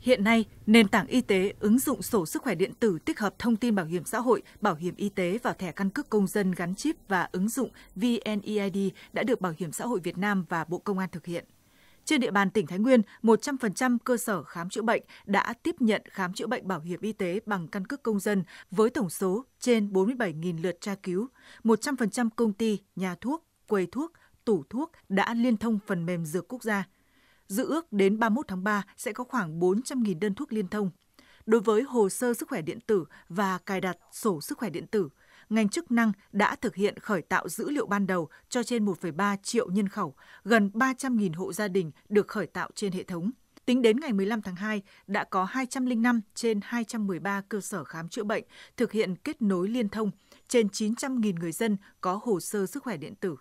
Hiện nay, nền tảng y tế ứng dụng sổ sức khỏe điện tử tích hợp thông tin bảo hiểm xã hội, bảo hiểm y tế vào thẻ căn cước công dân gắn chip và ứng dụng VNEID đã được Bảo hiểm xã hội Việt Nam và Bộ Công an thực hiện. Trên địa bàn tỉnh Thái Nguyên, 100% cơ sở khám chữa bệnh đã tiếp nhận khám chữa bệnh bảo hiểm y tế bằng căn cước công dân với tổng số trên 47.000 lượt tra cứu. 100% công ty, nhà thuốc, quầy thuốc, tủ thuốc đã liên thông phần mềm dược quốc gia – Dự ước đến 31 tháng 3 sẽ có khoảng 400.000 đơn thuốc liên thông. Đối với hồ sơ sức khỏe điện tử và cài đặt sổ sức khỏe điện tử, ngành chức năng đã thực hiện khởi tạo dữ liệu ban đầu cho trên 1,3 triệu nhân khẩu, gần 300.000 hộ gia đình được khởi tạo trên hệ thống. Tính đến ngày 15 tháng 2, đã có 205 trên 213 cơ sở khám chữa bệnh thực hiện kết nối liên thông, trên 900.000 người dân có hồ sơ sức khỏe điện tử.